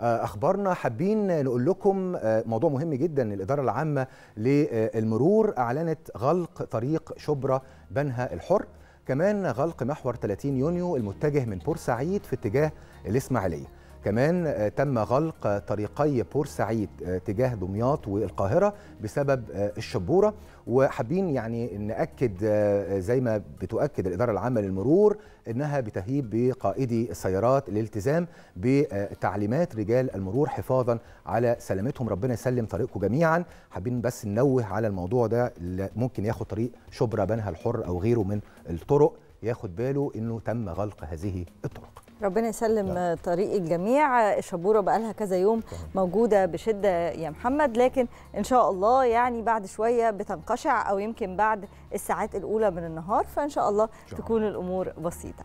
آه، اخبارنا حابين نقول لكم آه، موضوع مهم جدا الاداره العامه للمرور اعلنت غلق طريق شبرا بنها الحر كمان غلق محور 30 يونيو المتجه من بورسعيد في اتجاه الاسماعيليه كمان آه، تم غلق طريقي بورسعيد آه، تجاه دمياط والقاهرة بسبب آه، الشبورة وحابين يعني نأكد زي ما بتؤكد الإدارة العامة للمرور أنها بتهيب بقائدي السيارات الالتزام بتعليمات رجال المرور حفاظا على سلامتهم ربنا يسلم طريقكم جميعا حابين بس ننوه على الموضوع ده ممكن ياخد طريق شبرا بنها الحر أو غيره من الطرق ياخد باله أنه تم غلق هذه الطرق ربنا يسلم نعم. طريق الجميع الشبوره بقى لها كذا يوم موجوده بشده يا محمد لكن ان شاء الله يعني بعد شويه بتنقشع او يمكن بعد الساعات الاولى من النهار فان شاء الله تكون الامور بسيطه